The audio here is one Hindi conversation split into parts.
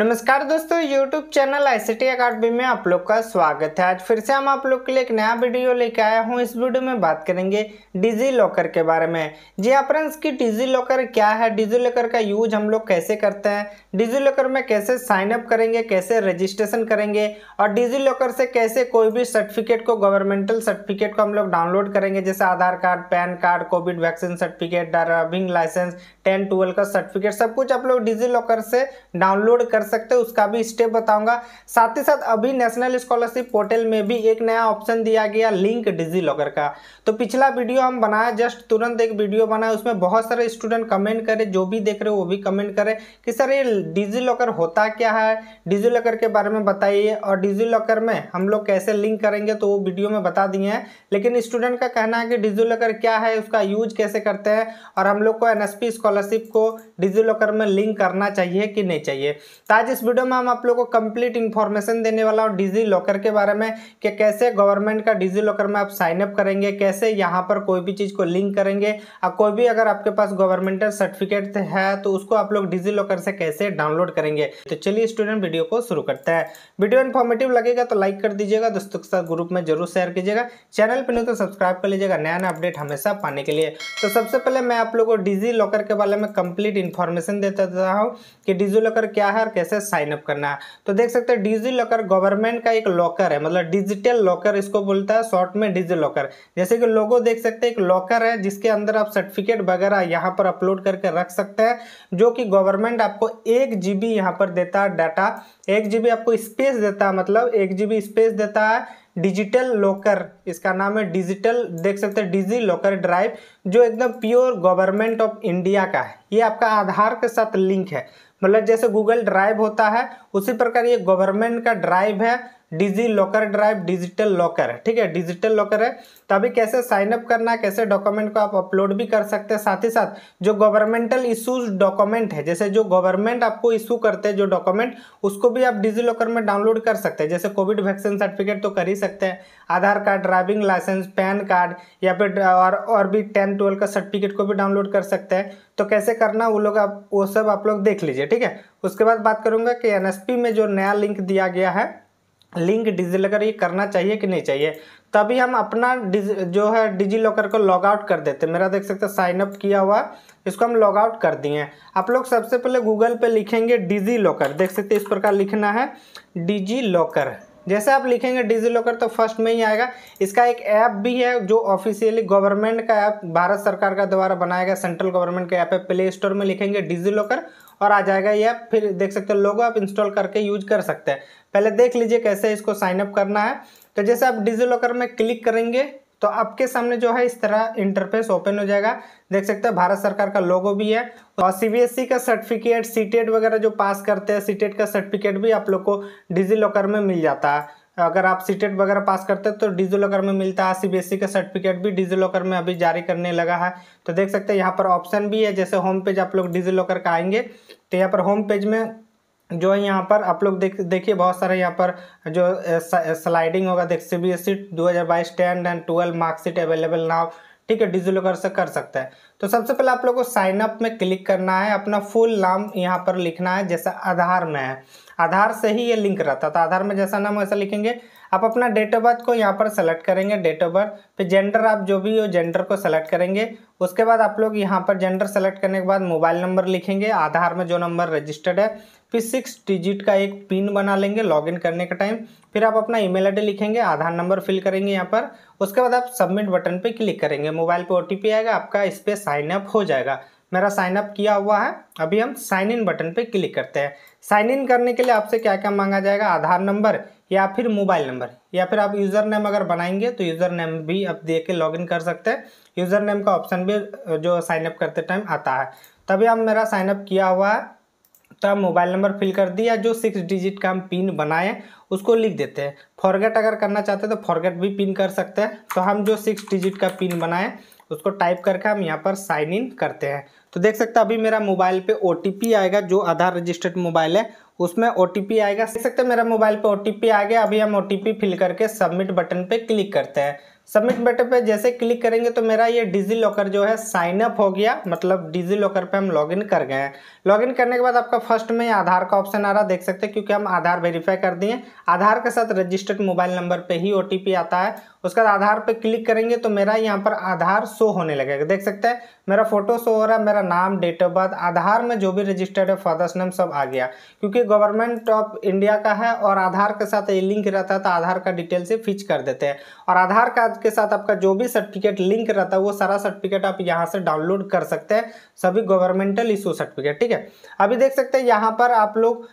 नमस्कार दोस्तों YouTube channel I C academy में आप लोग का स्वागत है आज फिर से हम आप लोग के लिए एक नया वीडियो लेके आया हूँ इस वीडियो में बात करेंगे डिजी लॉकर के बारे में जी आप की डिजी लॉकर क्या है डिजी लॉकर का यूज हम लोग कैसे करते हैं डिजी लॉकर में कैसे साइन अप करेंगे कैसे रजिस्ट्रेशन करेंगे और डिजी लॉकर से कैसे कोई भी सर्टिफिकेट को गवर्नमेंटल सर्टिफिकेट को हम लोग डाउनलोड करेंगे जैसे Aadhaar card PAN card Covid vaccine certificate driving licence ten twelve का सर्टिफिकेट सब कुछ आप लोग डिजी लॉकर से डाउनलोड कर सकते हो उसका भी स्टेप बताऊंगा साथ ही साथ अभी नेशनल स्कॉलरशिप पोर्टल में भी एक नया ऑप्शन दिया गया लिंक डिजी लॉकर का तो पिछला वीडियो हम बनाया जस्ट तुरंत एक वीडियो बनाया उसमें बहुत सारे स्टूडेंट कमेंट करे जो भी देख रहे हो वो भी कमेंट करे कि सर ये डिजी लॉकर होता क्या है डिजी लॉकर के बारे में बताइए और डिजी लॉकर में हम लोग कैसे लिंक करेंगे तो वो वीडियो में बता दिए हैं लेकिन स्टूडेंट का कहना है कि डिजी लॉकर क्या है उसका यूज कैसे करते हैं और हम लोग को एनएसपी स्कॉलरशिप को डिजी लॉकर में लिंक करना चाहिए कि नहीं चाहिए तो आज इस वीडियो में हम आप लोग को कंप्लीट इन्फॉर्मेशन देने वाला हूँ डिजी लॉकर के बारे में कि कैसे गवर्नमेंट का डिजी लॉकर में आप साइनअप करेंगे कैसे यहाँ पर कोई भी चीज़ को लिंक करेंगे और कोई भी अगर आपके पास गवर्नमेंटल सर्टिफिकेट है तो उसको आप लोग डिजी लॉकर से कैसे डाउनलोड करेंगे तो चलिए स्टूडेंट वीडियो को शुरू करते हैं वीडियो इन्फॉर्मेटिव लगेगा तो लाइक कर दीजिएगा दोस्तों के साथ ग्रुप में जरूर शेयर कीजिएगा चैनल पर नहीं तो सब्सक्राइब कर लीजिएगा नया नया अपडेट हमेशा पाने के लिए तो सबसे पहले मैं आप लोग को डिजी लॉकर के बारे में कंप्लीट इन्फॉर्मेशन देता हूँ कि डिजी लॉकर क्या है कैसे साइन अप करना है तो देख सकते हैं डिजी लॉकर गवर्नमेंट का एक लॉकर है मतलब डिजिटल लॉकर इसको बोलता है शॉर्ट में डिजी लॉकर जैसे कि लोगो देख सकते हैं एक लॉकर है जिसके अंदर आप सर्टिफिकेट वगैरह यहाँ पर अपलोड करके रख सकते हैं जो कि गवर्नमेंट आपको एक जी बी यहाँ पर देता है डाटा एक जी बी आपको स्पेस देता है मतलब एक जी बी स्पेस देता है डिजिटल लॉकर इसका नाम है डिजिटल देख सकते हैं डिजी लॉकर ड्राइव जो एकदम प्योर गवर्नमेंट ऑफ इंडिया का है ये आपका आधार के साथ लिंक है मतलब जैसे गूगल ड्राइव होता है उसी प्रकार ये गवर्नमेंट का ड्राइव है DigiLocker drive digital locker ठीक है डिजिटल लॉकर है तो अभी कैसे साइनअप करना है कैसे डॉक्यूमेंट को आप अपलोड भी कर सकते हैं साथ ही साथ जो गवर्नमेंटल इशूज डॉक्यूमेंट है जैसे जो गवर्नमेंट आपको इशू करते हैं जो डॉक्यूमेंट उसको भी आप डिजी लॉकर में डाउनलोड कर सकते हैं जैसे कोविड वैक्सीन सर्टिफिकेट तो कर ही सकते हैं Aadhaar card driving licence PAN card या फिर और और भी टेन ट्वेल्व का सर्टिफिकेट को भी डाउनलोड कर सकते हैं तो कैसे करना वो लोग आप वो सब आप लोग देख लीजिए ठीक है उसके बाद बात करूँगा कि एन में जो नया लिंक दिया गया है लिंक डिजी लॉकर ये करना चाहिए कि नहीं चाहिए तभी हम अपना जो है डिजी लॉकर को लॉग आउट कर देते मेरा देख सकते साइन अप किया हुआ इसको हम लॉग आउट कर दिए आप लोग सबसे पहले गूगल पे लिखेंगे डिजी लॉकर देख सकते इस प्रकार लिखना है डिजी लॉकर जैसे आप लिखेंगे डिजी लॉकर तो फर्स्ट में ही आएगा इसका एक ऐप भी है जो ऑफिशियली गवर्नमेंट का ऐप भारत सरकार का द्वारा बनाया गया सेंट्रल गवर्नमेंट का ऐप है प्ले स्टोर में लिखेंगे डिजी लॉकर और आ जाएगा ये फिर देख सकते हो लोगो आप इंस्टॉल करके यूज कर सकते हैं पहले देख लीजिए कैसे इसको साइनअप करना है तो जैसे आप डिजी लॉकर में क्लिक करेंगे तो आपके सामने जो है इस तरह इंटरफेस ओपन हो जाएगा देख सकते हैं भारत सरकार का लोगो भी है और सीबीएसई e का सर्टिफिकेट सी e वगैरह जो पास करते हैं सी e का सर्टिफिकेट भी आप लोग को डिजी लॉकर में मिल जाता है अगर आप सीटेट e वगैरह पास करते हैं तो लॉकर में मिलता है सीबीएसई का सर्टिफिकेट भी लॉकर में अभी जारी करने लगा है तो देख सकते हैं यहाँ पर ऑप्शन भी है जैसे होम पेज आप लोग लॉकर का आएंगे तो यहाँ पर होम पेज में जो है यहाँ पर आप लोग देख देखिए बहुत सारे यहाँ पर जो स्लाइडिंग होगा देख सी बी एस सी दो हज़ार बाईस ten and twelve marksheet available now ठीक है डिजी लॉकर से कर सकते हैं तो सबसे पहले आप लोग को साइन अप में क्लिक करना है अपना फुल नाम यहाँ पर लिखना है जैसा आधार में है आधार से ही ये लिंक रहता तो आधार में जैसा नाम वैसा लिखेंगे आप अपना डेट ऑफ बर्थ को यहाँ पर सेलेक्ट करेंगे डेट ऑफ बर्थ फिर जेंडर आप जो भी हो जेंडर को सेलेक्ट करेंगे उसके बाद आप लोग यहाँ पर जेंडर सेलेक्ट करने के बाद मोबाइल नंबर लिखेंगे आधार में जो नंबर रजिस्टर्ड है फिर सिक्स डिजिट का एक पिन बना लेंगे लॉगिन करने का टाइम फिर आप अपना ईमेल डी लिखेंगे आधार नंबर फिल करेंगे यहाँ पर उसके बाद आप सबमिट बटन पे क्लिक करेंगे मोबाइल पे ओटीपी आएगा आपका इस पर साइन अप हो जाएगा मेरा साइन अप किया हुआ है अभी हम साइन इन बटन पर क्लिक करते हैं साइन इन करने के लिए आपसे क्या क्या मांगा जाएगा आधार नंबर या फिर मोबाइल नंबर या फिर आप यूज़र नेम अगर बनाएंगे तो यूज़र नेम भी आप दे के लॉगिन कर सकते हैं यूज़र नेम का ऑप्शन भी जो साइनअप करते टाइम आता है तभी हम मेरा साइनअप किया हुआ है का मोबाइल नंबर फिल कर दिया जो सिक्स डिजिट का हम पिन बनाए उसको लिख देते हैं फॉरगेट अगर करना चाहते हैं तो फॉरगेट भी पिन कर सकते हैं तो हम जो सिक्स डिजिट का पिन बनाए उसको टाइप करके हम यहाँ पर साइन इन करते हैं तो देख सकते हैं अभी मेरा मोबाइल पे ओ आएगा जो आधार रजिस्टर्ड मोबाइल है उसमें ओ आएगा देख सकते हैं मेरा मोबाइल पे ओ आ गया अभी हम ओ फिल करके सबमिट बटन पर क्लिक करते हैं सबमिट बटन पर जैसे क्लिक करेंगे तो मेरा ये डिजी लॉकर जो है साइन अप हो गया मतलब डिजी लॉकर पे हम लॉगिन कर गए हैं लॉगिन करने के बाद आपका फर्स्ट में आधार का ऑप्शन आ रहा देख सकते हैं क्योंकि हम आधार वेरीफाई कर दिए आधार के साथ रजिस्टर्ड मोबाइल नंबर पर ही ओ आता है उसके बाद आधार पे क्लिक करेंगे तो मेरा यहाँ पर आधार शो होने लगेगा देख सकते हैं मेरा फोटो शो हो रहा है मेरा नाम डेट ऑफ बर्थ आधार में जो भी रजिस्टर्ड है फादर्स नेम सब आ गया क्योंकि गवर्नमेंट ऑफ इंडिया का है और आधार के साथ ये लिंक रहता है तो आधार का डिटेल से फिच कर देते हैं और आधार कार्ड के साथ आपका जो भी सर्टिफिकेट लिंक रहता है वो सारा सर्टिफिकेट आप यहाँ से डाउनलोड कर सकते हैं सभी गवर्नमेंटल इशू सर्टिफिकेट ठीक है अभी देख सकते हैं यहाँ पर आप लोग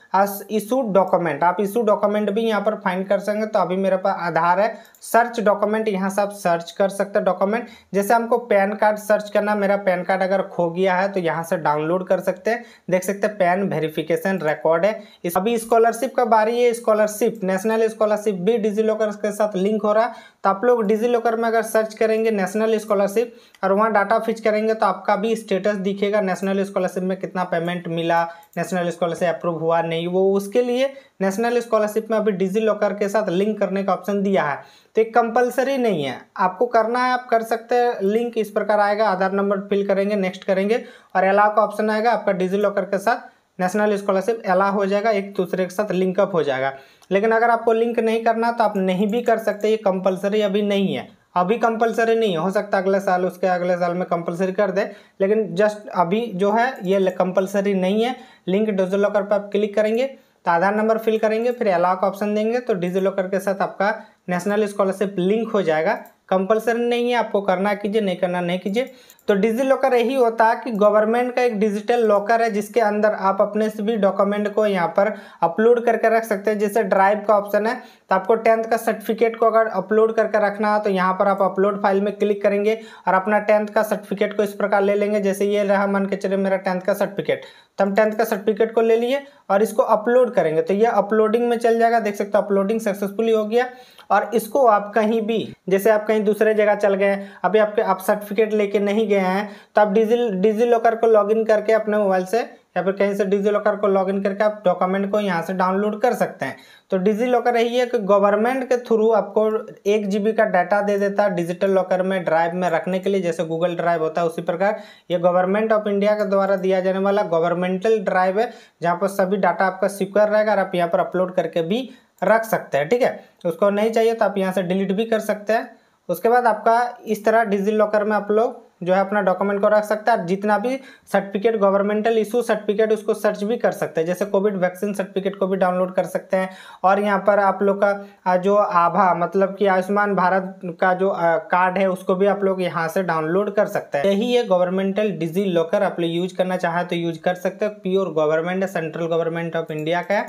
इशू डॉक्यूमेंट आप इशू डॉक्यूमेंट भी यहाँ पर फाइंड कर सकेंगे तो अभी मेरे पास आधार है सर्च डॉक्यूमेंट यहाँ से आप सर्च कर सकते हैं डॉक्यूमेंट जैसे हमको पैन कार्ड सर्च करना मेरा पैन कार्ड अगर खो गया है तो यहाँ से डाउनलोड कर सकते हैं देख सकते हैं पैन वेरिफिकेशन रिकॉर्ड है इस अभी स्कॉलरशिप का बारी है स्कॉलरशिप नेशनल स्कॉलरशिप भी डिजी लॉकर के साथ लिंक हो रहा तो आप लोग डिजी लॉकर में अगर सर्च करेंगे नेशनल स्कॉलरशिप और वहाँ डाटा फिच करेंगे तो आपका भी स्टेटस दिखेगा नेशनल स्कॉलरशिप में कितना पेमेंट मिला नेशनल स्कॉलरशिप अप्रूव हुआ नहीं वो उसके लिए नेशनल स्कॉलरशिप में अभी डिजी लॉकर के साथ लिंक करने का ऑप्शन दिया है तो एक कंपलसरी नहीं है आपको करना है आप कर सकते हैं लिंक इस प्रकार आएगा आधार नंबर फिल करेंगे नेक्स्ट करेंगे और अलाव का ऑप्शन आएगा आपका डिजी लॉकर के साथ नेशनल स्कॉलरशिप अला हो जाएगा एक दूसरे के साथ लिंकअप हो जाएगा लेकिन अगर आपको लिंक नहीं करना तो आप नहीं भी कर सकते ये कंपलसरी अभी नहीं है अभी कंपलसरी नहीं हो सकता अगले साल उसके अगले साल में कंपलसरी कर दे लेकिन जस्ट अभी जो है ये कंपलसरी नहीं है लिंक डिजी लॉकर पर आप क्लिक करेंगे तो आधार नंबर फिल करेंगे फिर अलाव का ऑप्शन देंगे तो डिजी लॉकर के साथ आपका नेशनल स्कॉलरशिप लिंक हो जाएगा कंपलसरी नहीं है आपको करना कीजिए नहीं करना नहीं कीजिए तो डिजी लॉकर यही होता है कि गवर्नमेंट का एक डिजिटल लॉकर है जिसके अंदर आप अपने से भी डॉक्यूमेंट को यहाँ पर अपलोड करके रख सकते हैं जैसे ड्राइव का ऑप्शन है तो आपको टेंथ का सर्टिफिकेट को अगर अपलोड करके रखना है तो यहाँ पर आप अपलोड फाइल में क्लिक करेंगे और अपना टेंथ का सर्टिफिकेट को इस प्रकार ले लेंगे जैसे ये रहा मन के चले मेरा टेंथ का सर्टिफिकेट तो हम टेंथ का सर्टिफिकेट को ले लिए और इसको अपलोड करेंगे तो ये अपलोडिंग में चल जाएगा देख सकते हो अपलोडिंग सक्सेसफुली हो गया और इसको आप कहीं भी जैसे आप कहीं कहीं दूसरे जगह चल गए अभी आपके आप सर्टिफिकेट लेके नहीं गए हैं तो आप डिजी डिजी लॉकर को लॉगिन करके अपने मोबाइल से या फिर कहीं से डिजी लॉकर को लॉगिन करके आप डॉक्यूमेंट को यहाँ से डाउनलोड कर सकते हैं तो डिजी लॉकर यही है कि गवर्नमेंट के थ्रू आपको एक जी का डाटा दे देता है डिजिटल लॉकर में ड्राइव में रखने के लिए जैसे गूगल ड्राइव होता है उसी प्रकार ये गवर्नमेंट ऑफ इंडिया के द्वारा दिया जाने वाला गवर्नमेंटल ड्राइव है जहाँ पर सभी डाटा आपका सिक्योर रहेगा और आप यहाँ पर अपलोड करके भी रख सकते हैं ठीक है उसको नहीं चाहिए तो आप यहाँ से डिलीट भी कर सकते हैं उसके बाद आपका इस तरह डिजी लॉकर में आप लोग जो है अपना डॉक्यूमेंट को रख सकते हैं जितना भी सर्टिफिकेट गवर्नमेंटल इशू सर्टिफिकेट उसको सर्च भी कर सकते हैं जैसे कोविड वैक्सीन सर्टिफिकेट को भी डाउनलोड कर सकते हैं और यहाँ पर आप लोग का जो आभा मतलब कि आयुष्मान भारत का जो कार्ड है उसको भी आप लोग यहाँ से डाउनलोड कर सकते हैं यही है गवर्नमेंटल डिजी लॉकर आप लोग यूज करना चाहें तो यूज कर सकते हैं pure government central government of India का